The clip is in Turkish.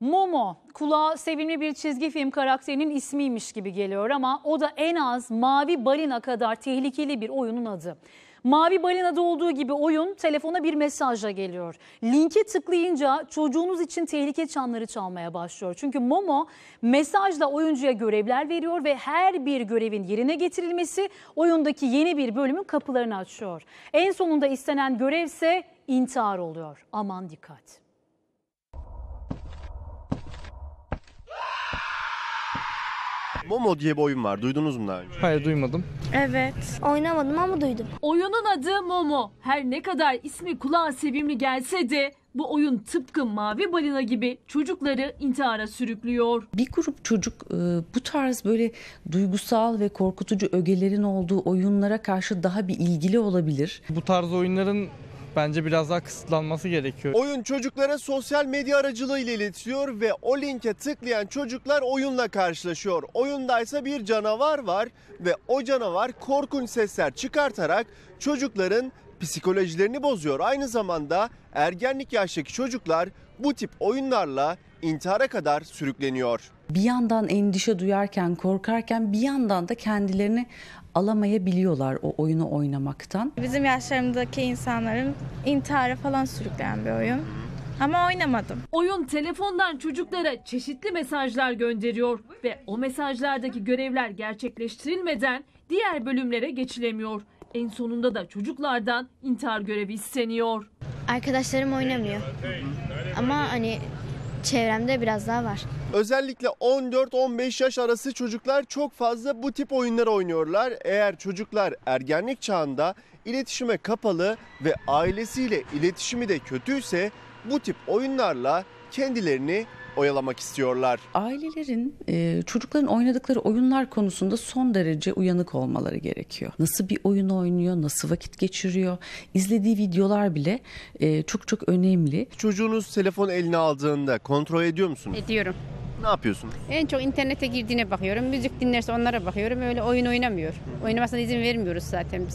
Momo kulağa sevimli bir çizgi film karakterinin ismiymiş gibi geliyor ama o da en az Mavi Balina kadar tehlikeli bir oyunun adı. Mavi Balina'da olduğu gibi oyun telefona bir mesajla geliyor. Linke tıklayınca çocuğunuz için tehlike çanları çalmaya başlıyor. Çünkü Momo mesajla oyuncuya görevler veriyor ve her bir görevin yerine getirilmesi oyundaki yeni bir bölümün kapılarını açıyor. En sonunda istenen görevse intihar oluyor. Aman dikkat. Momo diye bir oyun var. Duydunuz mu daha önce? Hayır duymadım. Evet. Oynamadım ama duydum. Oyunun adı Momo. Her ne kadar ismi kulağa sevimli gelse de bu oyun tıpkı mavi balina gibi çocukları intihara sürüklüyor. Bir grup çocuk e, bu tarz böyle duygusal ve korkutucu ögelerin olduğu oyunlara karşı daha bir ilgili olabilir. Bu tarz oyunların bence biraz daha kısıtlanması gerekiyor. Oyun çocuklara sosyal medya aracılığı ile iletiliyor ve o linke tıklayan çocuklar oyunla karşılaşıyor. Oyundaysa bir canavar var ve o canavar korkunç sesler çıkartarak çocukların psikolojilerini bozuyor. Aynı zamanda ergenlik yaştaki çocuklar bu tip oyunlarla intihara kadar sürükleniyor. Bir yandan endişe duyarken, korkarken bir yandan da kendilerini alamayabiliyorlar o oyunu oynamaktan. Bizim yaşlarımızdaki insanların intihara falan sürükleyen bir oyun. Ama oynamadım. Oyun telefondan çocuklara çeşitli mesajlar gönderiyor ve o mesajlardaki görevler gerçekleştirilmeden diğer bölümlere geçilemiyor. En sonunda da çocuklardan intihar görevi isteniyor. Arkadaşlarım oynamıyor. Ama hani çevremde biraz daha var. Özellikle 14-15 yaş arası çocuklar çok fazla bu tip oyunları oynuyorlar. Eğer çocuklar ergenlik çağında iletişime kapalı ve ailesiyle iletişimi de kötüyse bu tip oyunlarla kendilerini oyalamak istiyorlar. Ailelerin e, çocukların oynadıkları oyunlar konusunda son derece uyanık olmaları gerekiyor. Nasıl bir oyun oynuyor, nasıl vakit geçiriyor, izlediği videolar bile e, çok çok önemli. Çocuğunuz telefon eline aldığında kontrol ediyor musunuz? Ediyorum. Ne yapıyorsun? En çok internete girdiğine bakıyorum. Müzik dinlerse onlara bakıyorum. Öyle oyun oynamıyor. Oynamasına izin vermiyoruz zaten biz.